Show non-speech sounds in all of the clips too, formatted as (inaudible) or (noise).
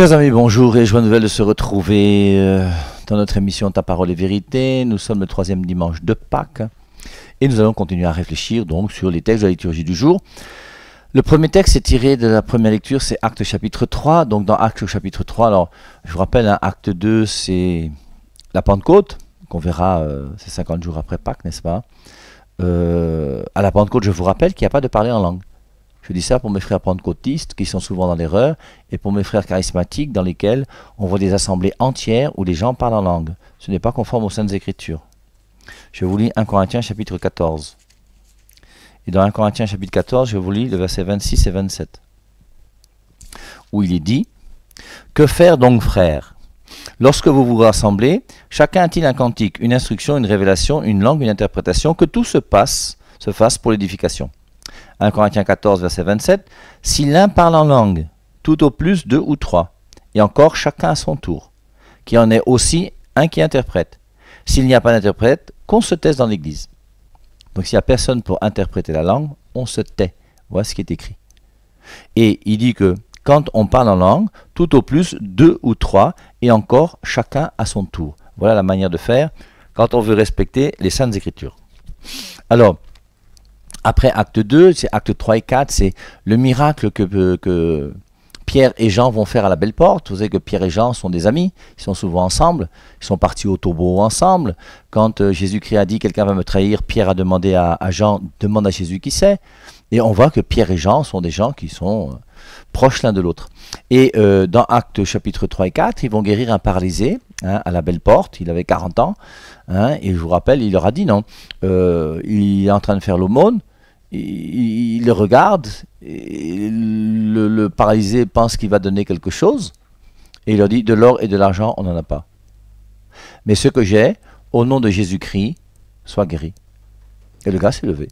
Chers amis, bonjour et joie nouvelle de se retrouver euh, dans notre émission Ta parole et vérité. Nous sommes le troisième dimanche de Pâques et nous allons continuer à réfléchir donc sur les textes de la liturgie du jour. Le premier texte est tiré de la première lecture, c'est Acte chapitre 3. Donc dans Acte chapitre 3, alors je vous rappelle, hein, Acte 2 c'est la Pentecôte, qu'on verra, 50 euh, jours après Pâques, n'est-ce pas euh, À la Pentecôte, je vous rappelle qu'il n'y a pas de parler en langue. Je dis ça pour mes frères pentecôtistes qui sont souvent dans l'erreur et pour mes frères charismatiques dans lesquels on voit des assemblées entières où les gens parlent en langue. Ce n'est pas conforme aux saintes écritures. Je vous lis 1 Corinthiens chapitre 14. Et dans 1 Corinthiens chapitre 14, je vous lis le verset 26 et 27 où il est dit Que faire donc, frères Lorsque vous vous rassemblez, chacun a-t-il un cantique, une instruction, une révélation, une langue, une interprétation, que tout se passe, se fasse pour l'édification. 1 Corinthiens 14, verset 27, Si l'un parle en langue, tout au plus deux ou trois, et encore chacun à son tour, qu'il en ait aussi un qui interprète. S'il n'y a pas d'interprète, qu'on se taise dans l'Église. Donc s'il n'y a personne pour interpréter la langue, on se tait. Voilà ce qui est écrit. Et il dit que quand on parle en langue, tout au plus deux ou trois, et encore chacun à son tour. Voilà la manière de faire quand on veut respecter les saintes écritures. Alors, après acte 2, c'est acte 3 et 4, c'est le miracle euh, que, Pierre et Jean vont faire à la belle porte. Vous savez que Pierre et Jean sont des amis, ils sont souvent ensemble, ils sont partis au tombeau ensemble. Quand euh, Jésus-Christ a dit quelqu'un va me trahir, Pierre a demandé à, Jean, demande à Jésus qui c'est. Et on voit que Pierre et Jean sont des gens qui sont euh, proches l'un de l'autre. Et dans acte chapitre 3 et 4, ils vont guérir un paralysé hein, à la belle porte, il avait 40 ans, hein, et je vous rappelle, il leur a dit non, il est en train de faire l'aumône, il, le regarde, le, paralysé pense qu'il va donner quelque chose, et il leur dit, de l'or et de l'argent, on n'en a pas. Mais ce que j'ai, au nom de Jésus-Christ, soit guéri. Et le gars s'est levé.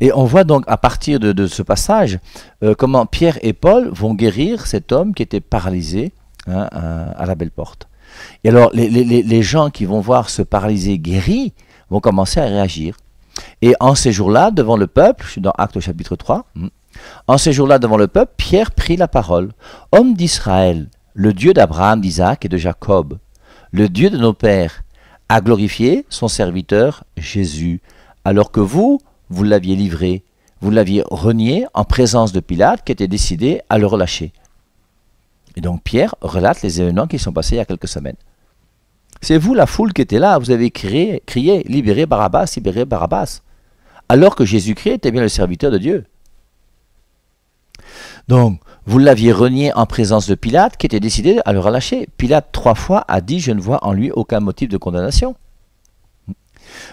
Et on voit donc à partir de, ce passage euh, comment Pierre et Paul vont guérir cet homme qui était paralysé hein, à, la belle porte. Et alors les, gens qui vont voir ce paralysé guéri vont commencer à réagir. Et en ces jours-là, devant le peuple, je suis dans Acte au chapitre 3, hmm. en ces jours-là, devant le peuple, Pierre prit la parole. Homme d'Israël, le Dieu d'Abraham, d'Isaac et de Jacob, le Dieu de nos pères, a glorifié son serviteur Jésus, alors que vous, vous l'aviez livré, vous l'aviez renié en présence de Pilate qui était décidé à le relâcher. Et donc Pierre relate les événements qui sont passés il y a quelques semaines. C'est vous, la foule qui était là, vous avez crié, crié Libérez Barabbas, libérez Barabbas. Alors que Jésus-Christ était bien le serviteur de Dieu. Donc, vous l'aviez renié en présence de Pilate, qui était décidé à le relâcher. Pilate, trois fois, a dit Je ne vois en lui aucun motif de condamnation.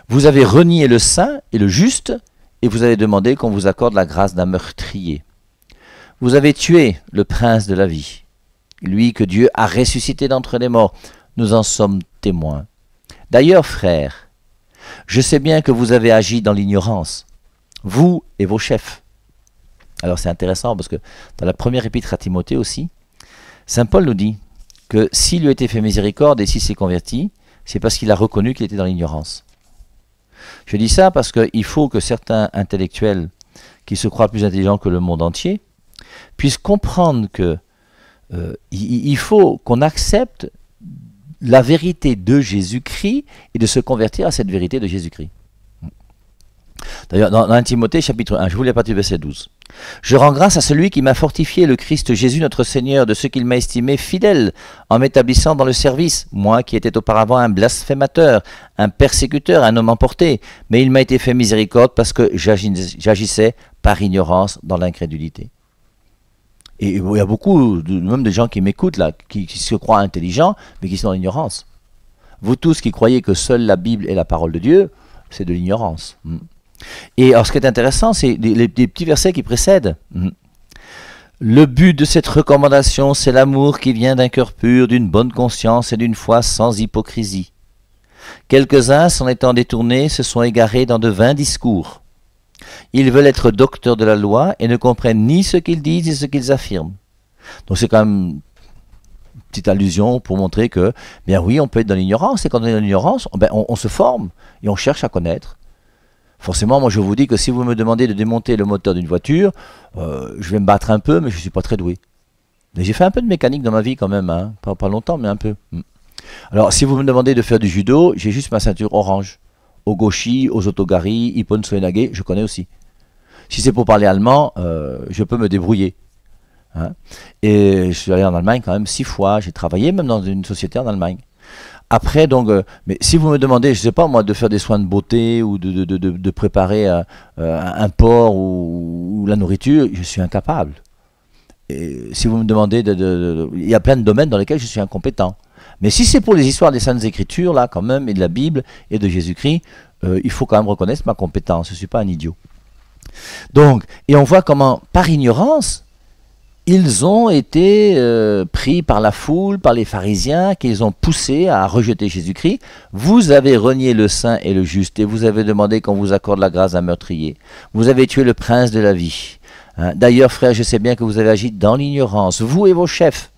Vous avez renié le saint et le juste, et vous avez demandé qu'on vous accorde la grâce d'un meurtrier. Vous avez tué le prince de la vie, lui que Dieu a ressuscité d'entre les morts. Nous en sommes témoin. D'ailleurs, frère je sais bien que vous avez agi dans l'ignorance, vous et vos chefs. Alors c'est intéressant parce que dans la première épître à Timothée aussi, Saint Paul nous dit que s'il lui a été fait miséricorde et s'il s'est converti, c'est parce qu'il a reconnu qu'il était dans l'ignorance. Je dis ça parce qu'il faut que certains intellectuels qui se croient plus intelligents que le monde entier puissent comprendre que euh, il faut qu'on accepte la vérité de Jésus-Christ et de se convertir à cette vérité de Jésus-Christ. D'ailleurs, dans, Timothée chapitre 1, je vous lis à du verset 12. Je rends grâce à celui qui m'a fortifié, le Christ Jésus notre Seigneur, de ce qu'il m'a estimé fidèle, en m'établissant dans le service, moi qui étais auparavant un blasphémateur, un persécuteur, un homme emporté, mais il m'a été fait miséricorde parce que j'agissais par ignorance dans l'incrédulité. Et il y a beaucoup, même des gens qui m'écoutent là, qui, se croient intelligents, mais qui sont dans l'ignorance. Vous tous qui croyez que seule la Bible est la parole de Dieu, c'est de l'ignorance. Mm. Et alors ce qui est intéressant, c'est les, petits versets qui précèdent. Mm. Le but de cette recommandation, c'est l'amour qui vient d'un cœur pur, d'une bonne conscience et d'une foi sans hypocrisie. Quelques-uns, s'en étant détournés, se sont égarés dans de vains discours ils veulent être docteurs de la loi et ne comprennent ni ce qu'ils disent ni ce qu'ils affirment. Donc c'est quand même une petite allusion pour montrer que, bien oui, on peut être dans l'ignorance. Et quand on est dans l'ignorance, on, ben, se forme et on cherche à connaître. Forcément, moi je vous dis que si vous me demandez de démonter le moteur d'une voiture, euh, je vais me battre un peu, mais je ne suis pas très doué. Mais j'ai fait un peu de mécanique dans ma vie quand même, hein. pas, longtemps, mais un peu. Hmm. Alors si vous me demandez de faire du judo, j'ai juste ma ceinture orange aux aux Ippon Soenage, je connais aussi. Si c'est pour parler allemand, euh, je peux me débrouiller. Hein. Et je suis allé en Allemagne quand même six fois, j'ai travaillé même dans une société en Allemagne. Après, donc, euh, mais si vous me demandez, je ne sais pas moi, de faire des soins de beauté ou de, préparer euh, un porc ou, ou, la nourriture, je suis incapable. Et si vous me demandez, il y a plein de domaines dans lesquels je suis incompétent. Mais si c'est pour les histoires des Saintes Écritures, là, quand même, et de la Bible et de Jésus-Christ, euh, il faut quand même reconnaître ma compétence. Je ne suis pas un idiot. Donc, et on voit comment, par ignorance, ils ont été euh, pris par la foule, par les pharisiens, qu'ils ont poussés à rejeter Jésus-Christ. Vous avez renié le saint et le juste, et vous avez demandé qu'on vous accorde la grâce d'un meurtrier. Vous avez tué le prince de la vie. Hein. D'ailleurs, frère, je sais bien que vous avez agi dans l'ignorance, vous et vos chefs.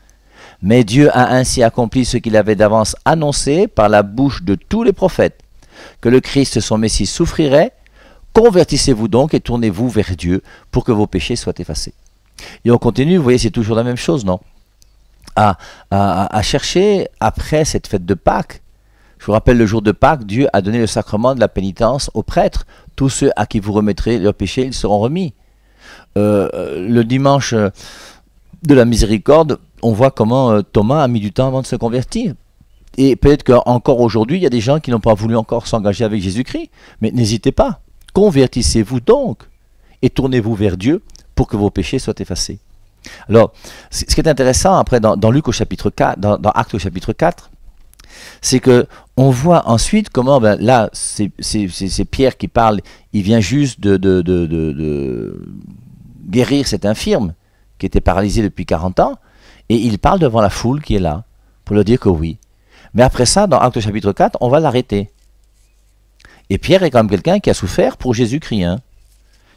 Mais Dieu a ainsi accompli ce qu'il avait d'avance annoncé par la bouche de tous les prophètes, que le Christ son Messie souffrirait. Convertissez-vous donc et tournez-vous vers Dieu pour que vos péchés soient effacés. Et on continue, vous voyez, c'est toujours la même chose, non à, chercher après cette fête de Pâques, je vous rappelle le jour de Pâques, Dieu a donné le sacrement de la pénitence aux prêtres. Tous ceux à qui vous remettrez leurs péchés, ils seront remis. Euh, le dimanche de la miséricorde, on voit comment euh, Thomas a mis du temps avant de se convertir. Et peut-être qu'encore aujourd'hui, il y a des gens qui n'ont pas voulu encore s'engager avec Jésus-Christ. Mais n'hésitez pas, convertissez-vous donc et tournez-vous vers Dieu pour que vos péchés soient effacés. Alors, ce qui est intéressant après dans, Luc au chapitre 4, dans, au chapitre 4, c'est que on voit ensuite comment, ben là, c'est Pierre qui parle, il vient juste de, de guérir cet infirme qui était paralysé depuis 40 ans, et il parle devant la foule qui est là pour leur dire que oui. Mais après ça, dans Acte chapitre 4, on va l'arrêter. Et Pierre est quand même quelqu'un qui a souffert pour Jésus-Christ. Hein.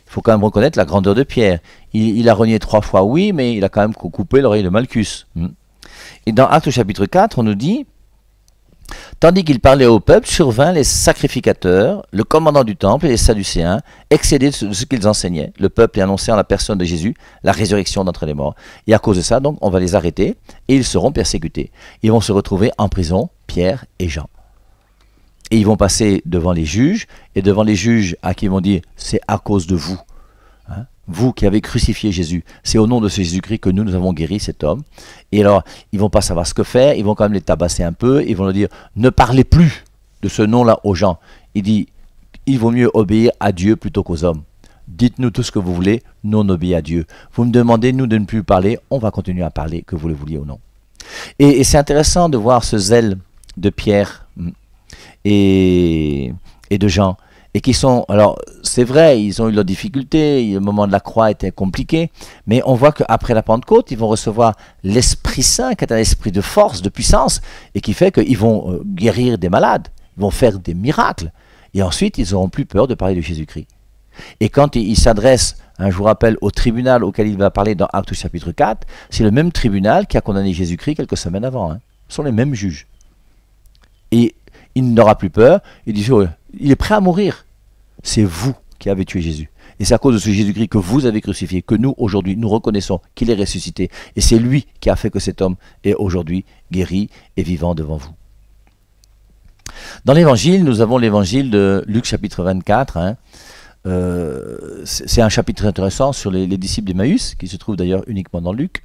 Il faut quand même reconnaître la grandeur de Pierre. Il, il a renié trois fois, oui, mais il a quand même coupé l'oreille de Malchus. Hmm. Et dans Acte chapitre 4, on nous dit Tandis qu'il parlait au peuple, survint les sacrificateurs, le commandant du temple et les Sadducéens, excédés de ce qu'ils enseignaient. Le peuple est annoncé en la personne de Jésus la résurrection d'entre les morts. Et à cause de ça, donc, on va les arrêter et ils seront persécutés. Ils vont se retrouver en prison, Pierre et Jean. Et ils vont passer devant les juges, et devant les juges à qui ils vont dire, c'est à cause de vous vous qui avez crucifié Jésus. C'est au nom de Jésus-Christ que nous, nous avons guéri cet homme. Et alors, ils vont pas savoir ce que faire, ils vont quand même les tabasser un peu, ils vont leur dire, ne parlez plus de ce nom-là aux gens. Il dit, il vaut mieux obéir à Dieu plutôt qu'aux hommes. Dites-nous tout ce que vous voulez, nous on obéit à Dieu. Vous me demandez, nous, de ne plus parler, on va continuer à parler, que vous le vouliez ou non. Et, c'est intéressant de voir ce zèle de Pierre mm, et de Jean et qui sont, alors c'est vrai, ils ont eu leurs difficultés, le moment de la croix était compliqué, mais on voit qu'après la Pentecôte, ils vont recevoir l'Esprit Saint, qui est un esprit de force, de puissance, et qui fait qu'ils vont euh, guérir des malades, ils vont faire des miracles, et ensuite ils n'auront plus peur de parler de Jésus-Christ. Et quand il, s'adresse, un hein, je vous rappelle, au tribunal auquel il va parler dans Actes chapitre 4, c'est le même tribunal qui a condamné Jésus-Christ quelques semaines avant. Hein. Ce sont les mêmes juges. Et il n'aura plus peur. Il dit, il est prêt à mourir. C'est vous qui avez tué Jésus. Et c'est à cause de ce Jésus-Christ que vous avez crucifié, que nous, aujourd'hui, nous reconnaissons qu'il est ressuscité. Et c'est lui qui a fait que cet homme est aujourd'hui guéri et vivant devant vous. Dans l'évangile, nous avons l'évangile de Luc chapitre 24. Hein. Euh, c'est un chapitre intéressant sur les, disciples d'Emmaüs, qui se trouve d'ailleurs uniquement dans Luc.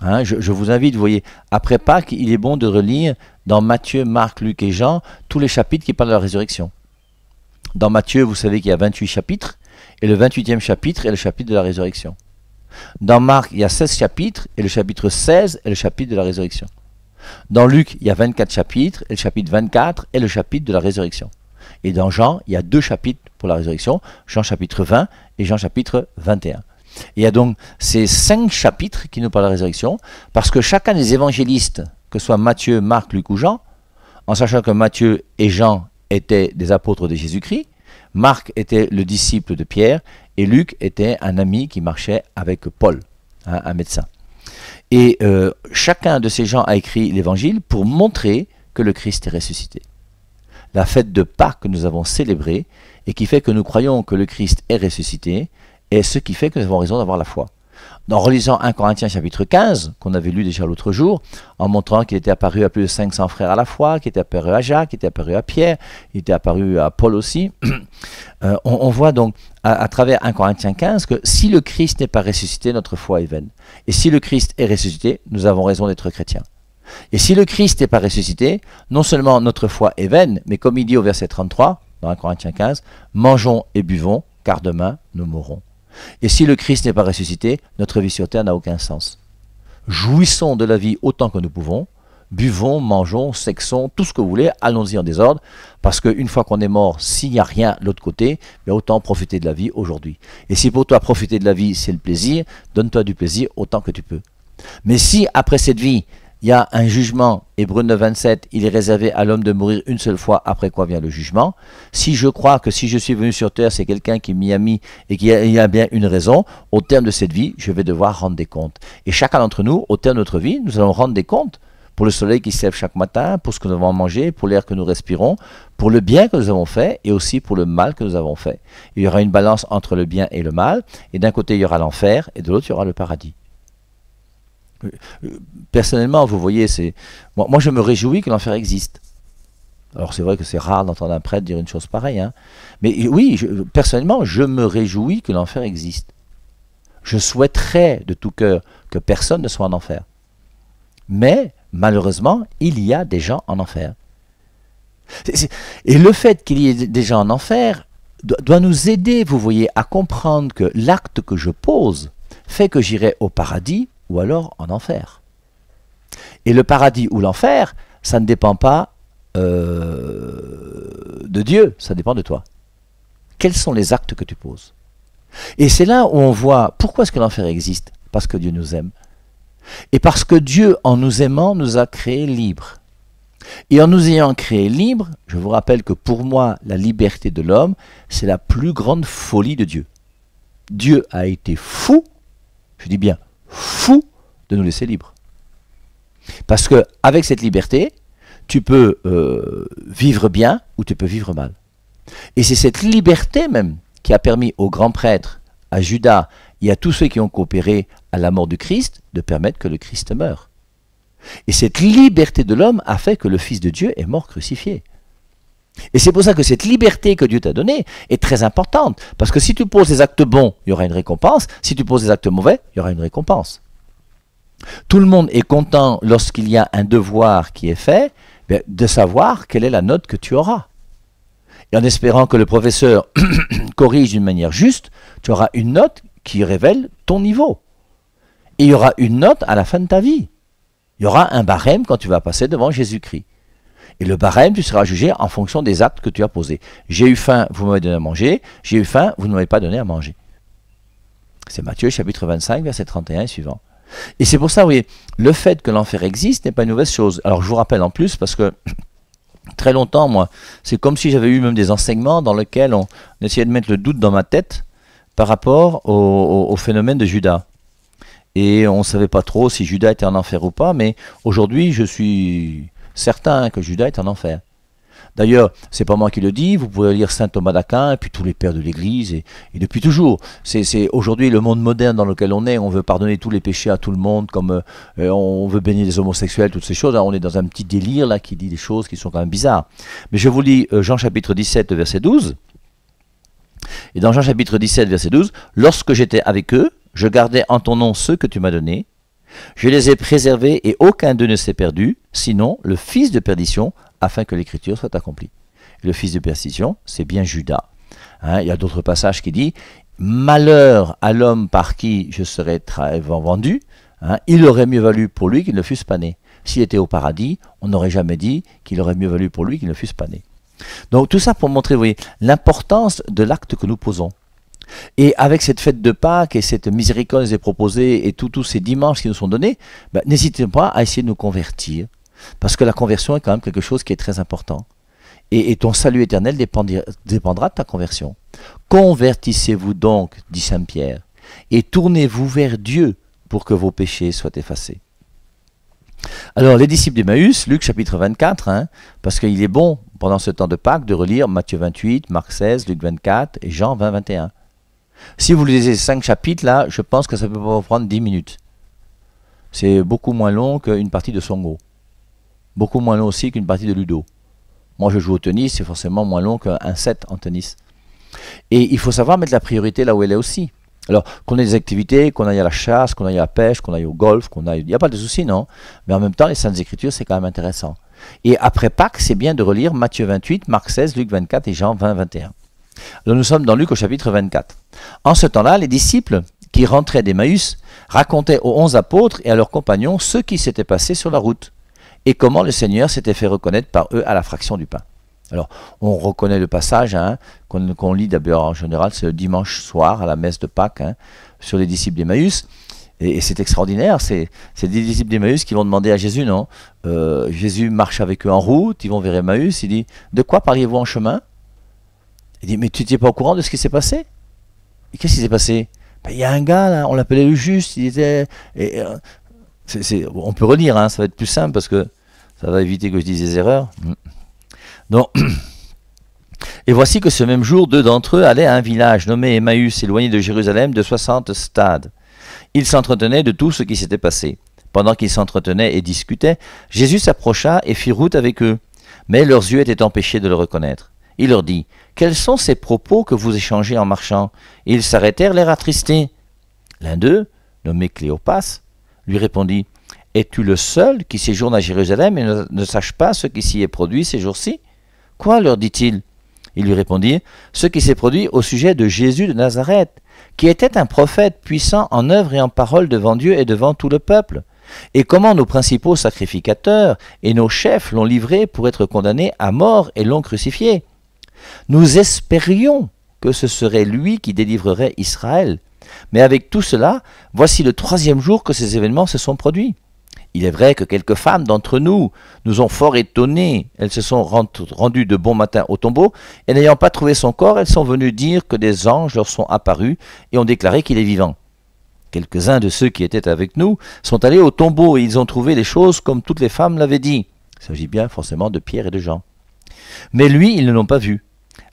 Hein. je, je, vous invite, vous voyez, après Pâques, il est bon de relire dans Matthieu, Marc, Luc et Jean, tous les chapitres qui parlent de la résurrection. Dans Matthieu, vous savez qu'il y a 28 chapitres, et le 28e chapitre est le chapitre de la résurrection. Dans Marc, il y a 16 chapitres, et le chapitre 16 est le chapitre de la résurrection. Dans Luc, il y a 24 chapitres, et le chapitre 24 est le chapitre de la résurrection. Et dans Jean, il y a deux chapitres pour la résurrection, Jean chapitre 20 et Jean chapitre 21. il y a donc ces cinq chapitres qui nous parlent de la résurrection, parce que chacun des évangélistes que ce soit Matthieu, Marc, Luc ou Jean, en sachant que Matthieu et Jean étaient des apôtres de Jésus-Christ, Marc était le disciple de Pierre, et Luc était un ami qui marchait avec Paul, hein, un médecin. Et euh, chacun de ces gens a écrit l'évangile pour montrer que le Christ est ressuscité. La fête de Pâques que nous avons célébrée et qui fait que nous croyons que le Christ est ressuscité est ce qui fait que nous avons raison d'avoir la foi en relisant 1 Corinthiens chapitre 15, qu'on avait lu déjà l'autre jour, en montrant qu'il était apparu à plus de 500 frères à la fois, qu'il était apparu à Jacques, qu'il était apparu à Pierre, qu'il était apparu à Paul aussi, (clears throat) euh, on, voit donc à, à, travers 1 Corinthiens 15 que si le Christ n'est pas ressuscité, notre foi est vaine. Et si le Christ est ressuscité, nous avons raison d'être chrétiens. Et si le Christ n'est pas ressuscité, non seulement notre foi est vaine, mais comme il dit au verset 33, dans 1 Corinthiens 15, mangeons et buvons, car demain nous mourrons. Et si le Christ n'est pas ressuscité, notre vie sur terre n'a aucun sens. Jouissons de la vie autant que nous pouvons, buvons, mangeons, sexons, tout ce que vous voulez, allons-y en désordre, parce qu'une fois qu'on est mort, s'il n'y a rien de l'autre côté, ben autant profiter de la vie aujourd'hui. Et si pour toi profiter de la vie, c'est le plaisir, donne-toi du plaisir autant que tu peux. Mais si après cette vie, il y a un jugement, Hébreu 9, 27, il est réservé à l'homme de mourir une seule fois, après quoi vient le jugement. Si je crois que si je suis venu sur terre, c'est quelqu'un qui m'y a mis et qu'il y a bien une raison, au terme de cette vie, je vais devoir rendre des comptes. Et chacun d'entre nous, au terme de notre vie, nous allons rendre des comptes pour le soleil qui se lève chaque matin, pour ce que nous avons mangé, pour l'air que nous respirons, pour le bien que nous avons fait et aussi pour le mal que nous avons fait. Il y aura une balance entre le bien et le mal, et d'un côté il y aura l'enfer et de l'autre il y aura le paradis. Personnellement, vous voyez, c'est moi, je me réjouis que l'enfer existe. Alors c'est vrai que c'est rare d'entendre un prêtre dire une chose pareille, hein. mais oui, personnellement, je me réjouis que l'enfer existe. Je souhaiterais de tout cœur que personne ne soit en enfer. Mais malheureusement, il y a des gens en enfer. Et le fait qu'il y ait des gens en enfer doit nous aider, vous voyez, à comprendre que l'acte que je pose fait que j'irai au paradis ou alors en enfer. Et le paradis ou l'enfer, ça ne dépend pas euh, de Dieu, ça dépend de toi. Quels sont les actes que tu poses Et c'est là où on voit pourquoi est-ce que l'enfer existe Parce que Dieu nous aime. Et parce que Dieu, en nous aimant, nous a créés libres. Et en nous ayant créés libres, je vous rappelle que pour moi, la liberté de l'homme, c'est la plus grande folie de Dieu. Dieu a été fou, je dis bien fou de nous laisser libres. Parce que avec cette liberté, tu peux euh, vivre bien ou tu peux vivre mal. Et c'est cette liberté même qui a permis aux grands prêtres, à Judas et à tous ceux qui ont coopéré à la mort du Christ de permettre que le Christ meure. Et cette liberté de l'homme a fait que le Fils de Dieu est mort crucifié. Et c'est pour ça que cette liberté que Dieu t'a donnée est très importante. Parce que si tu poses des actes bons, il y aura une récompense. Si tu poses des actes mauvais, il y aura une récompense. Tout le monde est content lorsqu'il y a un devoir qui est fait ben, de savoir quelle est la note que tu auras. Et en espérant que le professeur (coughs) corrige d'une manière juste, tu auras une note qui révèle ton niveau. Et il y aura une note à la fin de ta vie. Il y aura un barème quand tu vas passer devant Jésus-Christ. Et le barème, tu seras jugé en fonction des actes que tu as posés. J'ai eu faim, vous m'avez donné à manger. J'ai eu faim, vous ne m'avez pas donné à manger. C'est Matthieu chapitre 25, verset 31 et suivant. Et c'est pour ça, vous voyez, le fait que l'enfer existe n'est pas une mauvaise chose. Alors je vous rappelle en plus, parce que (coughs) très longtemps, moi, c'est comme si j'avais eu même des enseignements dans lesquels on, essayait de mettre le doute dans ma tête par rapport au, phénomène de Judas. Et on ne savait pas trop si Judas était en enfer ou pas, mais aujourd'hui, je suis certains que Judas est en enfer. D'ailleurs, c'est pas moi qui le dis, vous pouvez lire saint Thomas d'Aquin et puis tous les pères de l'Église et, depuis toujours. C'est aujourd'hui le monde moderne dans lequel on est, on veut pardonner tous les péchés à tout le monde, comme euh, on veut bénir les homosexuels, toutes ces choses. Hein, on est dans un petit délire là qui dit des choses qui sont quand même bizarres. Mais je vous lis euh, Jean chapitre 17 verset 12. Et dans Jean chapitre 17 verset 12, lorsque j'étais avec eux, je gardais en ton nom ceux que tu m'as donnés je les ai préservés et aucun d'eux ne s'est perdu, sinon le fils de perdition, afin que l'écriture soit accomplie. Le fils de perdition, c'est bien Judas. Hein, il y a d'autres passages qui disent Malheur à l'homme par qui je serai vendu, hein, il aurait mieux valu pour lui qu'il ne fût pas né. S'il était au paradis, on n'aurait jamais dit qu'il aurait mieux valu pour lui qu'il ne fût pas né. Donc tout ça pour montrer, vous voyez, l'importance de l'acte que nous posons. Et avec cette fête de Pâques et cette miséricorde qui est proposée et tous ces dimanches qui nous sont donnés, bah, n'hésitez pas à essayer de nous convertir. Parce que la conversion est quand même quelque chose qui est très important. Et, ton salut éternel dépendra, de ta conversion. Convertissez-vous donc, dit Saint Pierre, et tournez-vous vers Dieu pour que vos péchés soient effacés. Alors, les disciples d'Emmaüs, Luc chapitre 24, hein, parce qu'il est bon, pendant ce temps de Pâques, de relire Matthieu 28, Marc 16, Luc 24 et Jean 20, 21. Si vous lisez cinq chapitres là, je pense que ça peut vous prendre 10 minutes. C'est beaucoup moins long qu'une partie de Songo. Beaucoup moins long aussi qu'une partie de Ludo. Moi je joue au tennis, c'est forcément moins long qu'un set en tennis. Et il faut savoir mettre la priorité là où elle est aussi. Alors, qu'on ait des activités, qu'on aille à la chasse, qu'on aille à la pêche, qu'on aille au golf, qu'on aille. Il n'y a pas de souci, non Mais en même temps, les Saintes Écritures, c'est quand même intéressant. Et après Pâques, c'est bien de relire Matthieu 28, Marc 16, Luc 24 et Jean 20, 21 nous sommes dans Luc au chapitre 24. En ce temps-là, les disciples qui rentraient d'Emmaüs racontaient aux onze apôtres et à leurs compagnons ce qui s'était passé sur la route et comment le Seigneur s'était fait reconnaître par eux à la fraction du pain. Alors, on reconnaît le passage hein, qu'on lit d'abord en général, c'est le dimanche soir à la messe de Pâques hein, sur les disciples d'Emmaüs. Et, et c'est extraordinaire, c'est des disciples d'Emmaüs qui vont demander à Jésus, non euh, Jésus marche avec eux en route, ils vont vers Emmaüs, il dit, de quoi pariez vous en chemin il dit, mais tu n'étais pas au courant de ce qui s'est passé Et qu'est-ce qui s'est passé ben, Il y a un gars, là, on l'appelait le juste, il était... Et, euh, on peut relire, hein, ça va être plus simple parce que ça va éviter que je dise des erreurs. Mm. (clears throat) et voici que ce même jour, deux d'entre eux allaient à un village nommé Emmaüs, éloigné de Jérusalem de 60 stades. Ils s'entretenaient de tout ce qui s'était passé. Pendant qu'ils s'entretenaient et discutaient, Jésus s'approcha et fit route avec eux. Mais leurs yeux étaient empêchés de le reconnaître. Il leur dit Quels sont ces propos que vous échangez en marchant ils s'arrêtèrent l'air attristés. L'un d'eux, nommé Cléopas, lui répondit Es-tu le seul qui séjourne à Jérusalem et ne, ne sache pas ce qui s'y est produit ces jours-ci Quoi leur dit-il Il lui répondit Ce qui s'est produit au sujet de Jésus de Nazareth, qui était un prophète puissant en œuvre et en parole devant Dieu et devant tout le peuple. Et comment nos principaux sacrificateurs et nos chefs l'ont livré pour être condamné à mort et l'ont crucifié nous espérions que ce serait lui qui délivrerait Israël. Mais avec tout cela, voici le troisième jour que ces événements se sont produits. Il est vrai que quelques femmes d'entre nous nous ont fort étonnés. Elles se sont rendues de bon matin au tombeau, et n'ayant pas trouvé son corps, elles sont venues dire que des anges leur sont apparus et ont déclaré qu'il est vivant. Quelques-uns de ceux qui étaient avec nous sont allés au tombeau et ils ont trouvé les choses comme toutes les femmes l'avaient dit. Il s'agit bien forcément de Pierre et de Jean. Mais lui, ils ne l'ont pas vu.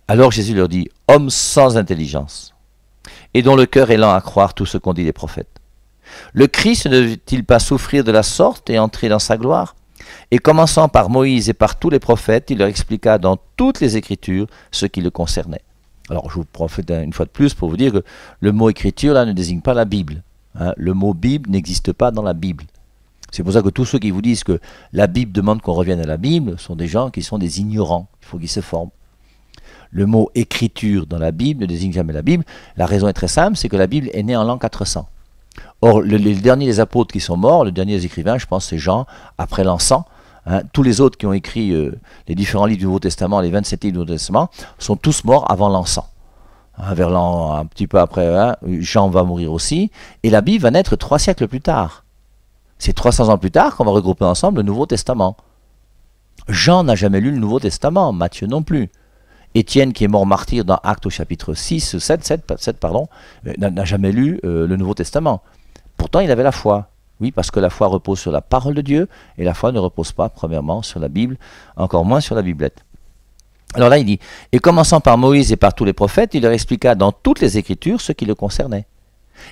Alors Jésus leur dit, Homme sans intelligence, et dont le cœur est lent à croire tout ce qu'ont dit les prophètes. Le Christ ne veut il pas souffrir de la sorte et entrer dans sa gloire Et commençant par Moïse et par tous les prophètes, il leur expliqua dans toutes les Écritures ce qui le concernait. Alors je vous profite une fois de plus pour vous dire que le mot écriture là ne désigne pas la Bible. Hein. Le mot Bible n'existe pas dans la Bible. C'est pour ça que tous ceux qui vous disent que la Bible demande qu'on revienne à la Bible sont des gens qui sont des ignorants. Il faut qu'ils se forment. Le mot écriture dans la Bible ne désigne jamais la Bible. La raison est très simple, c'est que la Bible est née en l'an 400. Or, le, derniers dernier des apôtres qui sont morts, le dernier des écrivains, je pense, c'est Jean, après l'an hein, tous les autres qui ont écrit euh, les différents livres du Nouveau Testament, les 27 livres du Nouveau Testament, sont tous morts avant l'an hein, vers l'an, un petit peu après, hein, Jean va mourir aussi. Et la Bible va naître trois siècles plus tard. C'est 300 ans plus tard qu'on va regrouper ensemble le Nouveau Testament. Jean n'a jamais lu le Nouveau Testament, Matthieu non plus. Étienne, qui est mort martyr dans Actes au chapitre 6, 7, 7, pardon, euh, n'a jamais lu euh, le Nouveau Testament. Pourtant, il avait la foi. Oui, parce que la foi repose sur la parole de Dieu, et la foi ne repose pas, premièrement, sur la Bible, encore moins sur la Biblette. Alors là, il dit, et commençant par Moïse et par tous les prophètes, il leur expliqua dans toutes les Écritures ce qui le concernait.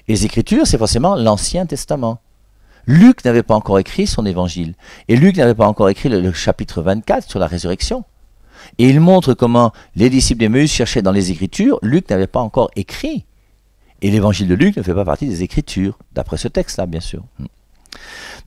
Les Écritures, c'est forcément l'Ancien Testament. Luc n'avait pas encore écrit son évangile, et Luc n'avait pas encore écrit le, le chapitre 24 sur la résurrection. Et il montre comment les disciples d'Emmaüs cherchaient dans les Écritures, Luc n'avait pas encore écrit. Et l'évangile de Luc ne fait pas partie des Écritures, d'après ce texte-là, bien sûr. Hmm.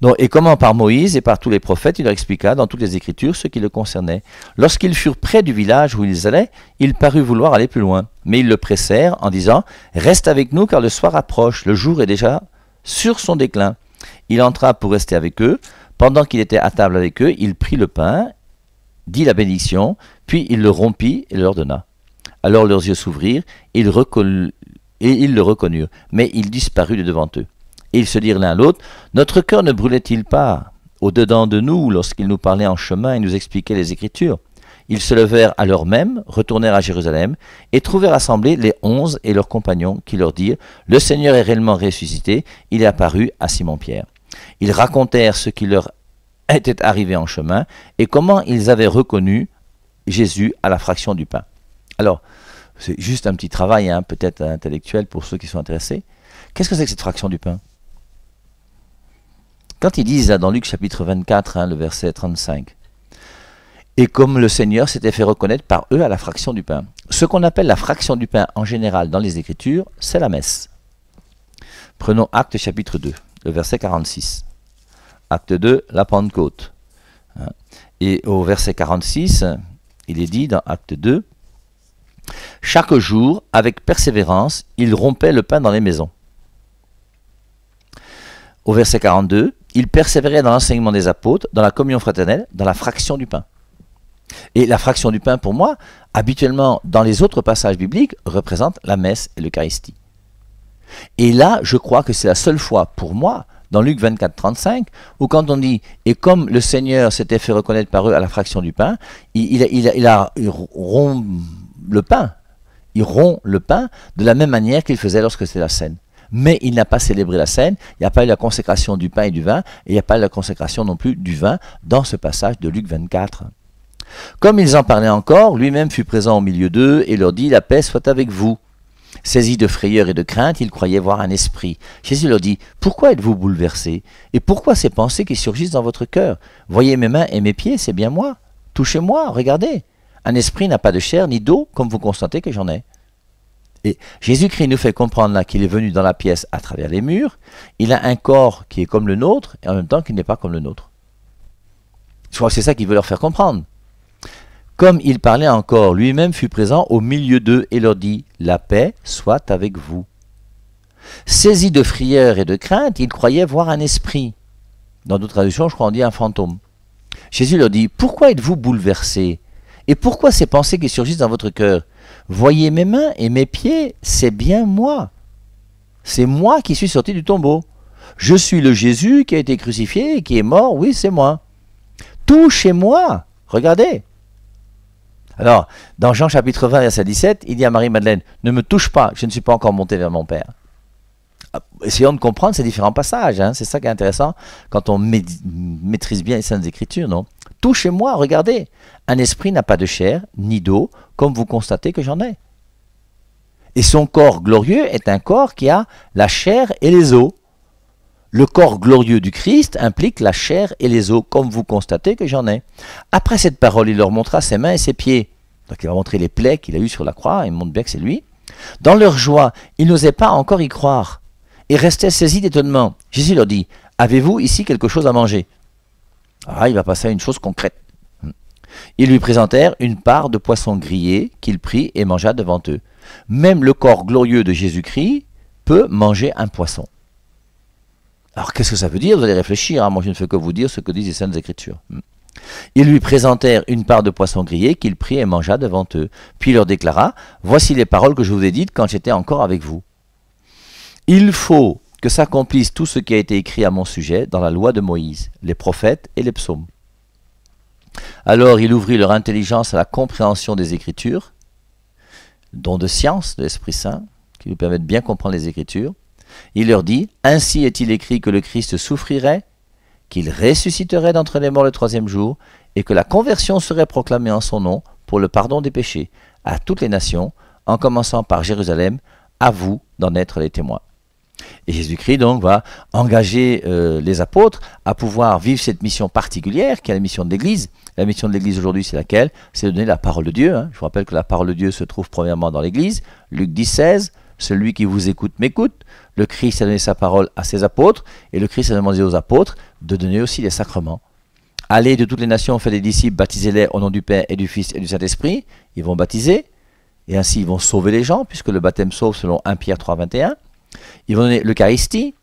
Donc, et comment par Moïse et par tous les prophètes, il leur expliqua dans toutes les Écritures ce qui le concernait. Lorsqu'ils furent près du village où ils allaient, il parut vouloir aller plus loin. Mais ils le pressèrent en disant Reste avec nous, car le soir approche, le jour est déjà sur son déclin. Il entra pour rester avec eux. Pendant qu'il était à table avec eux, il prit le pain dit la bénédiction, puis il le rompit et leur donna. Alors leurs yeux s'ouvrirent, et, ils le reconnurent, mais il disparut de devant eux. Et ils se dirent l'un à l'autre, Notre cœur ne brûlait-il pas au-dedans de nous lorsqu'il nous parlait en chemin et nous expliquait les Écritures Ils se levèrent à l'heure même, retournèrent à Jérusalem, et trouvèrent assemblés les onze et leurs compagnons, qui leur dirent, Le Seigneur est réellement ressuscité, il est apparu à Simon-Pierre. Ils racontèrent ce qui leur étaient arrivés en chemin et comment ils avaient reconnu Jésus à la fraction du pain. Alors, c'est juste un petit travail, hein, peut-être intellectuel pour ceux qui sont intéressés. Qu'est-ce que c'est que cette fraction du pain Quand ils disent hein, dans Luc chapitre 24, hein, le verset 35, et comme le Seigneur s'était fait reconnaître par eux à la fraction du pain. Ce qu'on appelle la fraction du pain en général dans les Écritures, c'est la messe. Prenons Acte chapitre 2, le verset 46 acte 2, la Pentecôte. Hein. Et au verset 46, il est dit dans acte 2, Chaque jour, avec persévérance, il rompait le pain dans les maisons. Au verset 42, il persévérait dans l'enseignement des apôtres, dans la communion fraternelle, dans la fraction du pain. Et la fraction du pain, pour moi, habituellement, dans les autres passages bibliques, représente la messe et l'Eucharistie. Et là, je crois que c'est la seule fois, pour moi, dans Luc 24, 35, où quand on dit « Et comme le Seigneur s'était fait reconnaître par eux à la fraction du pain, il, a, le pain, il rompt le pain de la même manière qu'il faisait lorsque c'était la scène. Mais il n'a pas célébré la scène, il n'y a pas eu la consécration du pain et du vin, et il n'y a pas eu la consécration non plus du vin dans ce passage de Luc 24. Comme ils en parlaient encore, lui-même fut présent au milieu d'eux et leur dit La paix soit avec vous. Saisi de frayeur et de crainte, il croyait voir un esprit. Jésus leur dit, Pourquoi êtes-vous bouleversés Et pourquoi ces pensées qui surgissent dans votre cœur Voyez mes mains et mes pieds, c'est bien moi. Touchez-moi, regardez. Un esprit n'a pas de chair ni d'eau, comme vous constatez que j'en ai. Et Jésus-Christ nous fait comprendre là qu'il est venu dans la pièce à travers les murs. Il a un corps qui est comme le nôtre et en même temps qu'il n'est pas comme le nôtre. Je crois que c'est ça qu'il veut leur faire comprendre. Comme il parlait encore, lui-même fut présent au milieu d'eux et leur dit, La paix soit avec vous. Saisi de frayeur et de crainte, ils croyaient voir un esprit. Dans d'autres traductions, je crois qu'on dit un fantôme. Jésus leur dit, Pourquoi êtes-vous bouleversés Et pourquoi ces pensées qui surgissent dans votre cœur Voyez mes mains et mes pieds, c'est bien moi. C'est moi qui suis sorti du tombeau. Je suis le Jésus qui a été crucifié et qui est mort, oui, c'est moi. Touchez-moi, regardez, alors, dans Jean chapitre 20, verset 17, il dit à Marie-Madeleine, ne me touche pas, je ne suis pas encore monté vers mon Père. Ah, essayons de comprendre ces différents passages, hein. c'est ça qui est intéressant quand on maîtrise bien les saintes écritures, non Touchez-moi, regardez, un esprit n'a pas de chair ni d'eau, comme vous constatez que j'en ai. Et son corps glorieux est un corps qui a la chair et les os. Le corps glorieux du Christ implique la chair et les os, comme vous constatez que j'en ai. Après cette parole, il leur montra ses mains et ses pieds. Donc il va montrer les plaies qu'il a eues sur la croix, il montre bien que c'est lui. Dans leur joie, ils n'osaient pas encore y croire et restaient saisis d'étonnement. Jésus leur dit, avez-vous ici quelque chose à manger Ah, il va passer à une chose concrète. Ils lui présentèrent une part de poisson grillé qu'il prit et mangea devant eux. Même le corps glorieux de Jésus-Christ peut manger un poisson. Alors qu'est-ce que ça veut dire Vous allez réfléchir, hein. moi je ne fais que vous dire ce que disent les Saintes Écritures. Hmm. Ils lui présentèrent une part de poisson grillé qu'il prit et mangea devant eux. Puis il leur déclara, Voici les paroles que je vous ai dites quand j'étais encore avec vous. Il faut que s'accomplisse tout ce qui a été écrit à mon sujet dans la loi de Moïse, les prophètes et les psaumes. Alors il ouvrit leur intelligence à la compréhension des Écritures, don de science de l'Esprit Saint, qui nous permet de bien comprendre les Écritures, il leur dit, Ainsi est-il écrit que le Christ souffrirait, qu'il ressusciterait d'entre les morts le troisième jour, et que la conversion serait proclamée en son nom pour le pardon des péchés à toutes les nations, en commençant par Jérusalem, à vous d'en être les témoins. Et Jésus-Christ donc va engager euh, les apôtres à pouvoir vivre cette mission particulière qui est la mission de l'Église. La mission de l'Église aujourd'hui, c'est laquelle C'est de donner la parole de Dieu. Hein. Je vous rappelle que la parole de Dieu se trouve premièrement dans l'Église, Luc 10, 16, celui qui vous écoute m'écoute. Le Christ a donné sa parole à ses apôtres, et le Christ a demandé aux apôtres de donner aussi les sacrements. Allez de toutes les nations, faites des disciples, baptisez-les au nom du Père et du Fils et du Saint-Esprit. Ils vont baptiser, et ainsi ils vont sauver les gens, puisque le baptême sauve selon 1 Pierre 3, 21. Ils vont donner l'Eucharistie,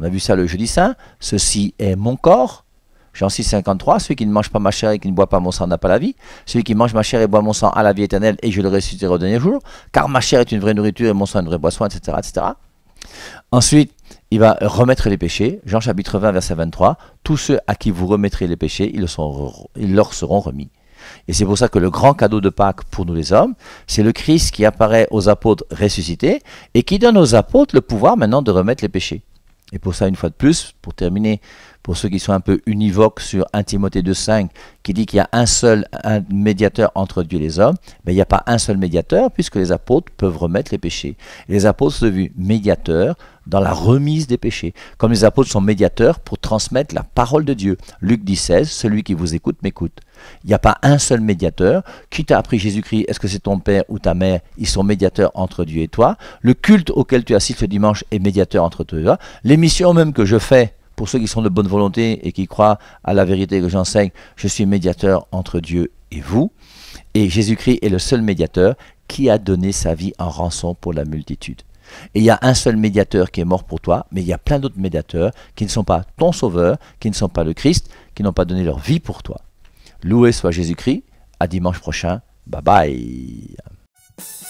on a vu ça le jeudi saint, ceci est mon corps, Jean 6, 53, celui qui ne mange pas ma chair et qui ne boit pas mon sang n'a pas la vie. Celui qui mange ma chair et boit mon sang a la vie éternelle et je le ressusciterai au dernier jour. Car ma chair est une vraie nourriture et mon sang une vraie boisson, etc. etc. Ensuite, il va remettre les péchés. Jean chapitre 20, verset 23. Tous ceux à qui vous remettrez les péchés, ils, ils leur seront remis. Et c'est pour ça que le grand cadeau de Pâques pour nous les hommes, c'est le Christ qui apparaît aux apôtres ressuscités et qui donne aux apôtres le pouvoir maintenant de remettre les péchés. Et pour ça, une fois de plus, pour terminer pour ceux qui sont un peu univoques sur 1 Timothée 2.5, qui dit qu'il y a un seul médiateur entre Dieu et les hommes, mais il n'y a pas un seul médiateur, puisque les apôtres peuvent remettre les péchés. les apôtres sont vus médiateurs dans la remise des péchés, comme les apôtres sont médiateurs pour transmettre la parole de Dieu. Luc 16, celui qui vous écoute m'écoute. Il n'y a pas un seul médiateur. Qui t'a appris Jésus-Christ Est-ce que c'est ton père ou ta mère Ils sont médiateurs entre Dieu et toi. Le culte auquel tu assistes le dimanche est médiateur entre toi et toi. L'émission même que je fais pour ceux qui sont de bonne volonté et qui croient à la vérité que j'enseigne, je suis médiateur entre Dieu et vous. Et Jésus-Christ est le seul médiateur qui a donné sa vie en rançon pour la multitude. Et il y a un seul médiateur qui est mort pour toi, mais il y a plein d'autres médiateurs qui ne sont pas ton sauveur, qui ne sont pas le Christ, qui n'ont pas donné leur vie pour toi. Loué soit Jésus-Christ. À dimanche prochain. Bye bye.